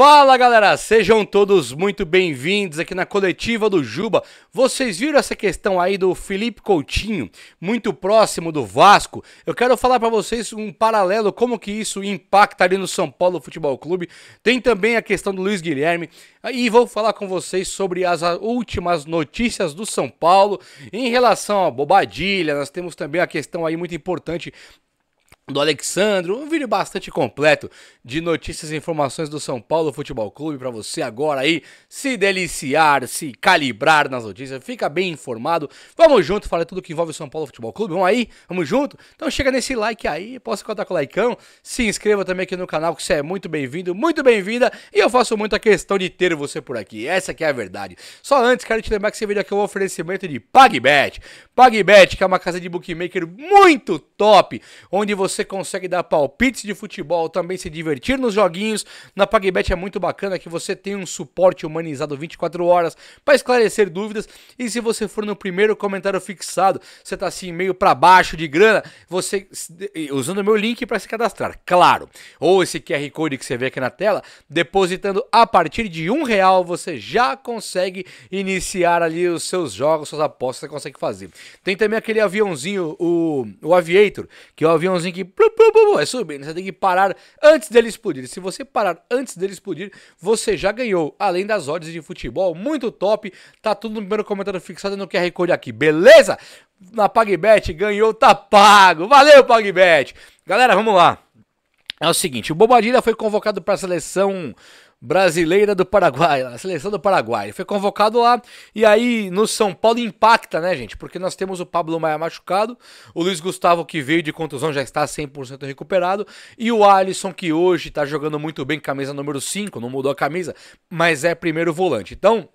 Fala galera, sejam todos muito bem-vindos aqui na coletiva do Juba. Vocês viram essa questão aí do Felipe Coutinho, muito próximo do Vasco? Eu quero falar para vocês um paralelo como que isso impacta ali no São Paulo Futebol Clube. Tem também a questão do Luiz Guilherme e vou falar com vocês sobre as últimas notícias do São Paulo em relação à Bobadilha. Nós temos também a questão aí muito importante do Alexandro, um vídeo bastante completo de notícias e informações do São Paulo Futebol Clube para você agora aí se deliciar, se calibrar nas notícias, fica bem informado. Vamos junto, fala tudo que envolve o São Paulo Futebol Clube, vamos aí, vamos junto? Então chega nesse like aí, posso contar com o likeão, se inscreva também aqui no canal que você é muito bem-vindo, muito bem-vinda e eu faço muita questão de ter você por aqui, essa que é a verdade. Só antes, quero te lembrar que esse vídeo aqui é um oferecimento de PagBet, PagBet que é uma casa de bookmaker muito top, onde você você consegue dar palpites de futebol, também se divertir nos joguinhos. Na PagBet é muito bacana que você tem um suporte humanizado 24 horas para esclarecer dúvidas. E se você for no primeiro comentário fixado, você tá assim meio para baixo de grana, você usando o meu link para se cadastrar, claro. Ou esse QR Code que você vê aqui na tela, depositando a partir de um real, você já consegue iniciar ali os seus jogos, suas apostas, você consegue fazer. Tem também aquele aviãozinho, o, o Aviator, que é o aviãozinho que é plup, plup, subindo. Você tem que parar antes dele explodir. Se você parar antes dele explodir, você já ganhou. Além das odds de futebol, muito top. Tá tudo no primeiro comentário fixado no QR Code aqui, beleza? Na PagBet ganhou, tá pago. Valeu, PagBet. Galera, vamos lá. É o seguinte, o Bobadilha foi convocado para a seleção brasileira do Paraguai, a seleção do Paraguai. foi convocado lá e aí no São Paulo impacta, né, gente? Porque nós temos o Pablo Maia machucado, o Luiz Gustavo que veio de contusão já está 100% recuperado e o Alisson que hoje está jogando muito bem, camisa número 5, não mudou a camisa, mas é primeiro volante. Então,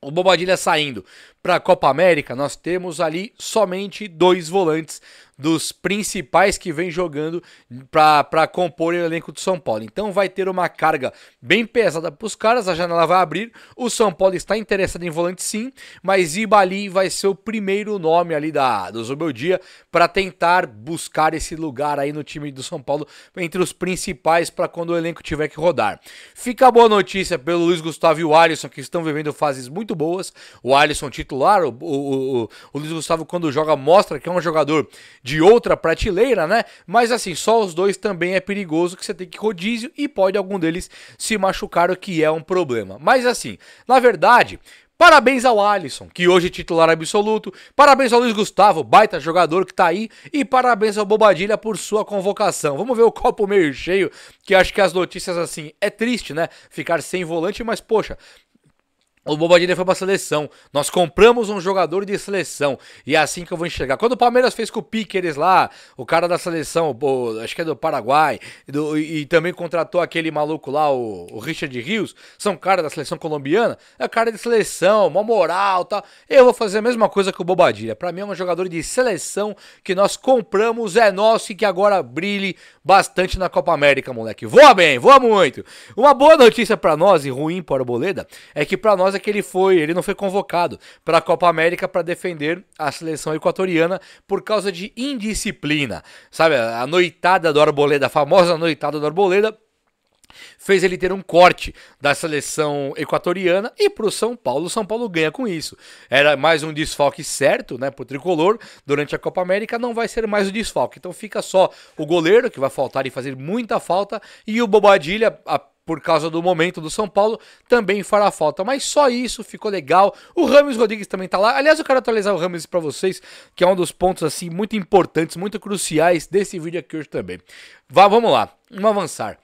o Bobadilha saindo para a Copa América, nós temos ali somente dois volantes dos principais que vem jogando para compor o elenco do São Paulo. Então vai ter uma carga bem pesada para os caras, a janela vai abrir. O São Paulo está interessado em volante sim, mas Ibali vai ser o primeiro nome ali da do Zubeldia para tentar buscar esse lugar aí no time do São Paulo entre os principais para quando o elenco tiver que rodar. Fica a boa notícia pelo Luiz Gustavo e o Alisson que estão vivendo fases muito boas. O Alisson título titular. O, o, o, o Luiz Gustavo, quando joga, mostra que é um jogador de outra prateleira, né? Mas assim, só os dois também é perigoso que você tem que rodízio e pode algum deles se machucar, o que é um problema. Mas assim, na verdade, Parabéns ao Alisson, que hoje é titular absoluto. Parabéns ao Luiz Gustavo, baita jogador que tá aí. E parabéns ao Bobadilha por sua convocação. Vamos ver o copo meio cheio, que acho que as notícias assim. É triste, né? Ficar sem volante, mas poxa, o Bobadilha foi pra seleção. Nós compramos um jogador de seleção. E é assim que eu vou enxergar. Quando o Palmeiras fez com o Piqueres lá, o cara da seleção, o, acho que é do Paraguai, do, e, e, também contratou aquele maluco lá, o, o Richard Rios, são cara da seleção colombiana, é cara de seleção, mó moral tal. Eu vou fazer a mesma coisa que o Bobadilha. Pra mim é um jogador de seleção que nós compramos, é nosso e que agora brilhe bastante na Copa América, moleque. Voa bem, voa muito. Uma boa notícia para nós e ruim para o Boleda é que para nós que ele foi, ele não foi convocado para a Copa América para defender a seleção equatoriana por causa de indisciplina. Sabe, a noitada do Arboleda, a famosa noitada do Arboleda, fez ele ter um corte da seleção equatoriana e para o São Paulo, o São Paulo ganha com isso. Era mais um desfalque certo, né, para o tricolor durante a Copa América não vai ser mais o desfalque. Então fica só o goleiro que vai faltar e fazer muita falta e o Bobadilha a por causa do momento do São Paulo, também fará falta. Mas só isso, ficou legal. O Ramos Rodrigues também tá lá. Aliás, eu quero atualizar o Ramos para vocês, que é um dos pontos assim muito importantes, muito cruciais desse vídeo aqui hoje também. Vá, vamos lá, vamos avançar.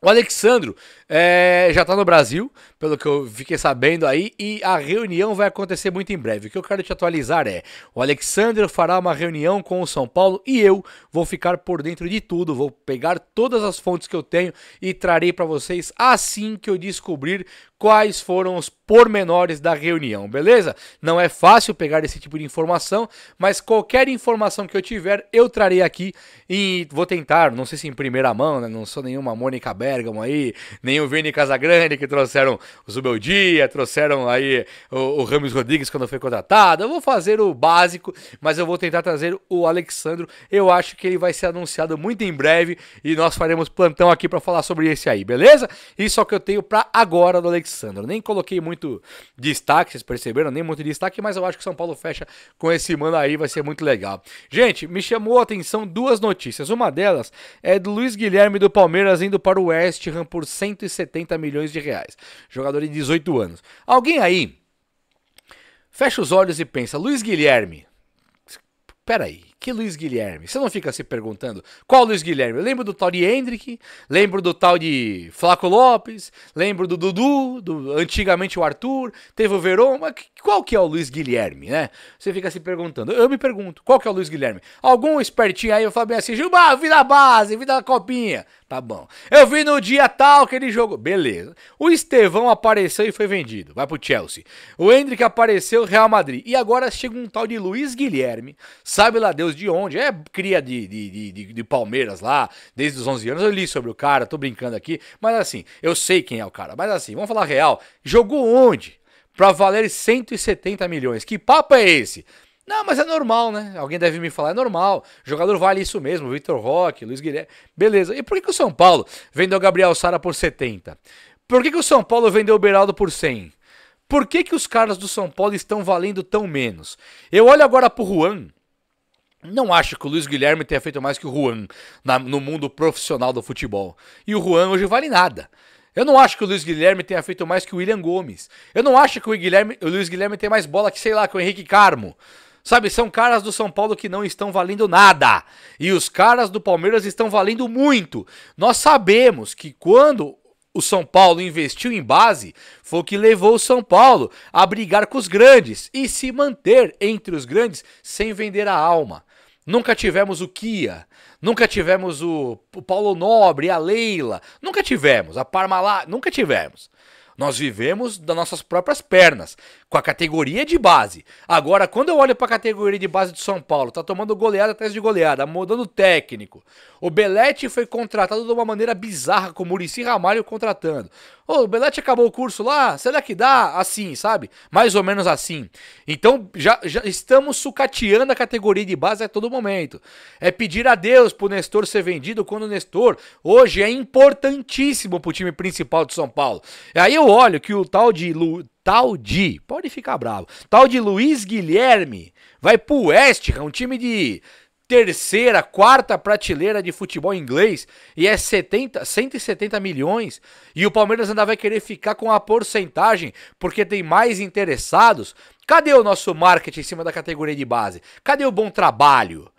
O Alexandro é, já está no Brasil, pelo que eu fiquei sabendo aí, e a reunião vai acontecer muito em breve. O que eu quero te atualizar é: o Alexandre fará uma reunião com o São Paulo e eu vou ficar por dentro de tudo, vou pegar todas as fontes que eu tenho e trarei para vocês assim que eu descobrir quais foram os pormenores da reunião, beleza? Não é fácil pegar esse tipo de informação, mas qualquer informação que eu tiver, eu trarei aqui e vou tentar, não sei se em primeira mão, né? não sou nenhuma Mônica Bergamo aí, nem o Vini Casagrande, que trouxeram o Zubeldia, trouxeram aí o, o Ramos Rodrigues quando foi contratado. Eu vou fazer o básico, mas eu vou tentar trazer o Alexandro. Eu acho que ele vai ser anunciado muito em breve e nós faremos plantão aqui para falar sobre esse aí, beleza? Isso é o que eu tenho para agora do Alexandro. Nem coloquei muito destaque, vocês perceberam, nem muito destaque, mas eu acho que São Paulo fecha com esse mano aí, vai ser muito legal. Gente, me chamou a atenção duas notícias. Uma delas é do Luiz Guilherme do Palmeiras indo para o West Ham por 170 milhões de reais. Jogador de 18 anos. Alguém aí fecha os olhos e pensa: Luiz Guilherme. Peraí, que Luiz Guilherme? Você não fica se perguntando qual Luiz Guilherme? Eu lembro do tal de Hendrick, lembro do tal de Flaco Lopes, lembro do Dudu, do, antigamente o Arthur, teve o Verón, mas qual que é o Luiz Guilherme, né? Você fica se perguntando. Eu me pergunto, qual que é o Luiz Guilherme? Algum espertinho aí vai falar bem assim, Gilmar, eu vi da base, vi da copinha. Tá bom. Eu vi no dia tal que ele jogou. Beleza. O Estevão apareceu e foi vendido. Vai pro Chelsea. O Hendrick apareceu, Real Madrid. E agora chega um tal de Luiz Guilherme, sabe lá Deus de onde, é cria de, de, de, de Palmeiras lá, desde os 11 anos. Eu li sobre o cara, tô brincando aqui. Mas assim, eu sei quem é o cara. Mas assim, vamos falar real. Jogou onde? para valer 170 milhões. Que papo é esse? Não, mas é normal, né? Alguém deve me falar, é normal. O jogador vale isso mesmo, Vitor Roque, Luiz Guilherme. Beleza. E por que, que o São Paulo vendeu Gabriel Sara por 70? Por que, que o São Paulo vendeu o Beraldo por 100? Por que, que os caras do São Paulo estão valendo tão menos? Eu olho agora pro Juan. Não acho que o Luiz Guilherme tenha feito mais que o Juan na, no mundo profissional do futebol. E o Juan hoje vale nada. Eu não acho que o Luiz Guilherme tenha feito mais que o William Gomes. Eu não acho que o, Guilherme, o Luiz Guilherme tenha mais bola que, sei lá, que o Henrique Carmo. Sabe, são caras do São Paulo que não estão valendo nada. E os caras do Palmeiras estão valendo muito. Nós sabemos que quando o São Paulo investiu em base, foi o que levou o São Paulo a brigar com os grandes e se manter entre os grandes sem vender a alma. Nunca tivemos o Kia, nunca tivemos o, o Paulo Nobre, a Leila, nunca tivemos, a Parmalat, nunca tivemos. Nós vivemos das nossas próprias pernas, com a categoria de base. Agora, quando eu olho para a categoria de base de São Paulo, tá tomando goleada atrás de goleada, mudando o técnico. O Belete foi contratado de uma maneira bizarra, com o Murici Ramalho contratando. Ô, o Belete acabou o curso lá, será que dá? Assim, sabe? Mais ou menos assim. Então, já, já estamos sucateando a categoria de base a todo momento. É pedir a Deus pro Nestor ser vendido quando o Nestor hoje é importantíssimo pro time principal de São Paulo. E Aí eu olho que o tal de Lu, tal de, pode ficar bravo, tal de Luiz Guilherme vai pro West um time de terceira, quarta prateleira de futebol inglês e é 70, 170 milhões. E o Palmeiras ainda vai querer ficar com a porcentagem porque tem mais interessados. Cadê o nosso marketing em cima da categoria de base? Cadê o bom trabalho?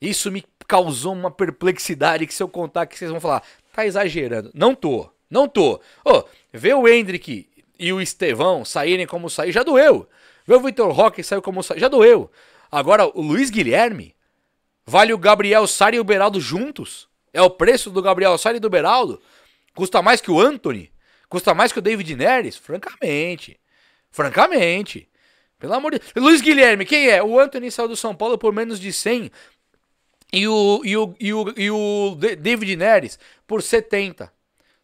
Isso me causou uma perplexidade que se eu contar que vocês vão falar, tá exagerando. Não tô, não tô. Ô, oh, ver o Hendrick e o Estevão saírem como sair já doeu. Ver o Vitor Roque saiu como saiu, já doeu. Agora, o Luiz Guilherme, Vale o Gabriel Sara e o Beraldo juntos? É o preço do Gabriel Sara e do Beraldo? Custa mais que o Anthony? Custa mais que o David Neres? Francamente. Francamente. Pelo amor de Deus. Luiz Guilherme, quem é? O Anthony saiu do São Paulo por menos de 100 e o, e o, e o, e o David Neres por 70.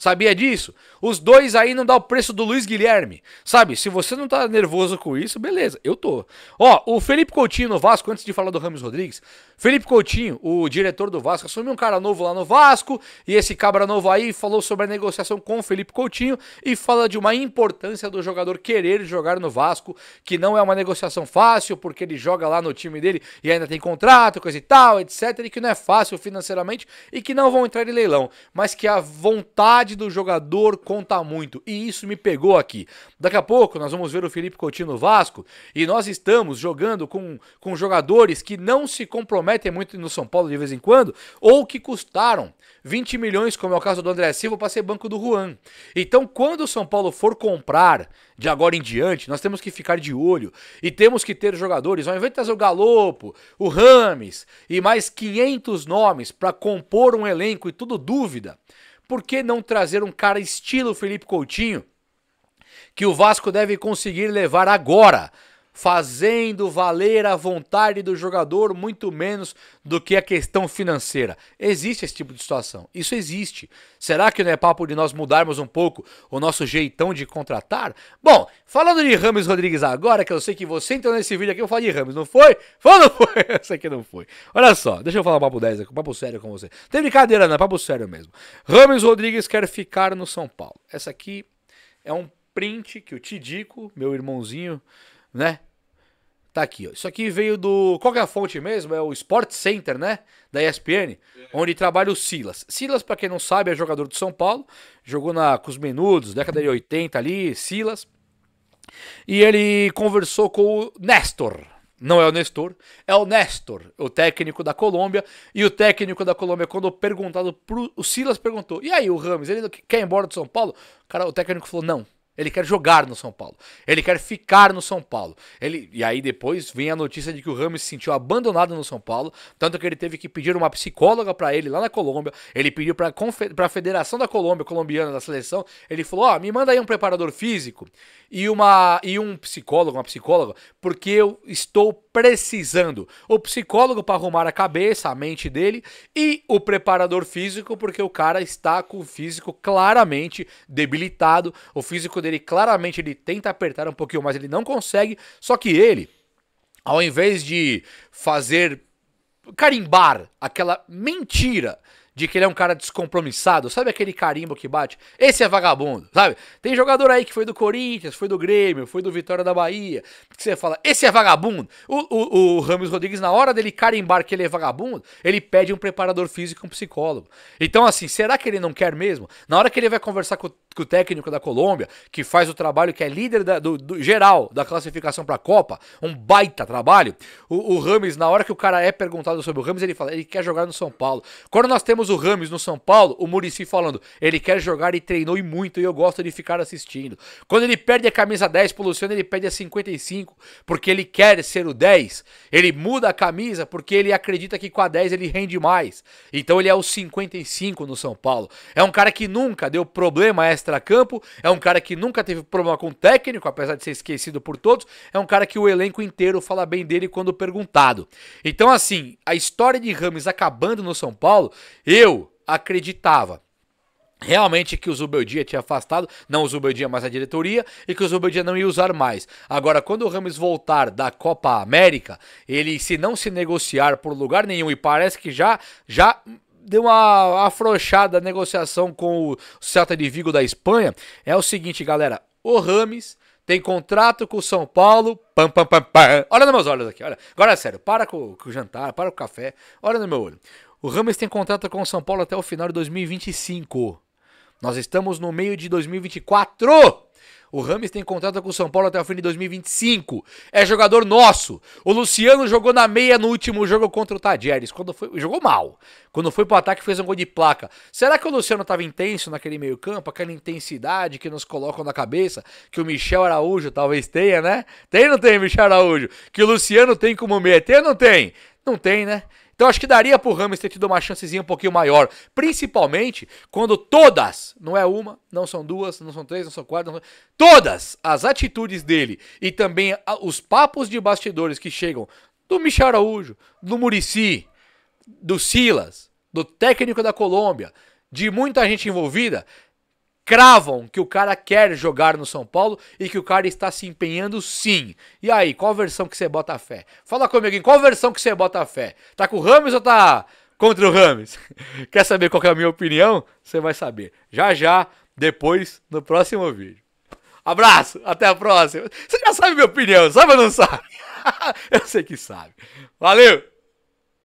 Sabia disso? Os dois aí não dá o preço do Luiz Guilherme. Sabe, se você não tá nervoso com isso, beleza, eu tô. Ó, o Felipe Coutinho no Vasco, antes de falar do Ramos Rodrigues, Felipe Coutinho, o diretor do Vasco, assumiu um cara novo lá no Vasco, e esse cabra novo aí falou sobre a negociação com o Felipe Coutinho e fala de uma importância do jogador querer jogar no Vasco, que não é uma negociação fácil, porque ele joga lá no time dele e ainda tem contrato, coisa e tal, etc, e que não é fácil financeiramente e que não vão entrar em leilão, mas que a vontade do jogador conta muito e isso me pegou aqui. Daqui a pouco nós vamos ver o Felipe Coutinho no Vasco e nós estamos jogando com, com jogadores que não se comprometem muito no São Paulo de vez em quando ou que custaram 20 milhões, como é o caso do André Silva, para ser banco do Juan. Então, quando o São Paulo for comprar de agora em diante, nós temos que ficar de olho e temos que ter jogadores, ao invés de trazer o Galopo, o Rames e mais 500 nomes para compor um elenco e tudo dúvida. Por que não trazer um cara estilo Felipe Coutinho? Que o Vasco deve conseguir levar agora fazendo valer a vontade do jogador muito menos do que a questão financeira. Existe esse tipo de situação. Isso existe. Será que não é papo de nós mudarmos um pouco o nosso jeitão de contratar? Bom, falando de Ramos Rodrigues agora, que eu sei que você entrou nesse vídeo aqui, eu falei de Ramos, não foi? Foi ou não foi? Essa aqui não foi. Olha só, deixa eu falar um papo 10 aqui, um papo sério com você. Tem brincadeira, não, é papo sério mesmo. Ramos Rodrigues quer ficar no São Paulo. Essa aqui é um print que o Tidico, meu irmãozinho, né? Tá aqui, ó. Isso aqui veio do. Qual é a fonte mesmo? É o Sport Center, né? Da ESPN, é. onde trabalha o Silas. Silas, para quem não sabe, é jogador do São Paulo. Jogou na, com os menudos, década de 80 ali, Silas. E ele conversou com o Nestor. Não é o Nestor, é o Nestor, o técnico da Colômbia. E o técnico da Colômbia, quando perguntado pro. O Silas perguntou: E aí, o Rames, ele quer ir embora do São Paulo? O cara, o técnico falou: Não, ele quer jogar no São Paulo. Ele quer ficar no São Paulo. Ele, e aí depois vem a notícia de que o Ramos se sentiu abandonado no São Paulo, tanto que ele teve que pedir uma psicóloga para ele lá na Colômbia. Ele pediu para a Federação da Colômbia, colombiana da seleção, ele falou: "Ó, oh, me manda aí um preparador físico e uma e um psicólogo, uma psicóloga, porque eu estou precisando. O psicólogo para arrumar a cabeça, a mente dele e o preparador físico, porque o cara está com o físico claramente debilitado. O físico dele claramente ele tenta apertar um pouquinho, mas ele não consegue. Só que ele, ao invés de fazer carimbar aquela mentira de que ele é um cara descompromissado, sabe aquele carimbo que bate? Esse é vagabundo, sabe? Tem jogador aí que foi do Corinthians, foi do Grêmio, foi do Vitória da Bahia, que você fala, esse é vagabundo. O, o, o Ramos Rodrigues, na hora dele carimbar que ele é vagabundo, ele pede um preparador físico um psicólogo. Então, assim, será que ele não quer mesmo? Na hora que ele vai conversar com o que o técnico da Colômbia, que faz o trabalho que é líder da, do, do, geral da classificação para a Copa, um baita trabalho. O, o Rames, na hora que o cara é perguntado sobre o Rames, ele fala, ele quer jogar no São Paulo. Quando nós temos o Rames no São Paulo, o Murici falando, ele quer jogar e treinou e muito, e eu gosto de ficar assistindo. Quando ele perde a camisa 10 pro Luciano, ele perde a 55, porque ele quer ser o 10. Ele muda a camisa porque ele acredita que com a 10 ele rende mais. Então ele é o 55 no São Paulo. É um cara que nunca deu problema a extra-campo, é um cara que nunca teve problema com o técnico, apesar de ser esquecido por todos, é um cara que o elenco inteiro fala bem dele quando perguntado. Então, assim, a história de Ramos acabando no São Paulo, eu acreditava realmente que o Zubeldia tinha afastado, não o Zubeldia, mas a diretoria, e que o Zubeldia não ia usar mais. Agora, quando o Ramos voltar da Copa América, ele se não se negociar por lugar nenhum, e parece que já, já deu uma afrouxada a negociação com o Celta de Vigo da Espanha é o seguinte, galera. O Rames tem contrato com o São Paulo. Pam, pam, pam, pam. Olha nos meus olhos aqui, olha. Agora é sério, para com, com o jantar, para com o café. Olha no meu olho. O Rames tem contrato com o São Paulo até o final de 2025. Nós estamos no meio de 2024. O Rames tem contrato com o São Paulo até o fim de 2025. É jogador nosso. O Luciano jogou na meia no último jogo contra o Tajeres. Quando foi, jogou mal. Quando foi pro ataque, fez um gol de placa. Será que o Luciano tava intenso naquele meio-campo? Aquela intensidade que nos colocam na cabeça, que o Michel Araújo talvez tenha, né? Tem ou não tem, Michel Araújo? Que o Luciano tem como meia. Tem ou não tem? Não tem, né? Então acho que daria pro Ramos ter tido uma chancezinha um pouquinho maior, principalmente quando todas, não é uma, não são duas, não são três, não são quatro, não são... todas as atitudes dele e também os papos de bastidores que chegam do Michel Araújo, do Murici, do Silas, do técnico da Colômbia, de muita gente envolvida, cravam que o cara quer jogar no São Paulo e que o cara está se empenhando sim. E aí, qual versão que você bota fé? Fala comigo, em qual versão que você bota fé? Tá com o Rames ou tá contra o Rames? Quer saber qual é a minha opinião? Você vai saber. Já já, depois, no próximo vídeo. Abraço, até a próxima. Você já sabe minha opinião, sabe ou não sabe? Eu sei que sabe. Valeu!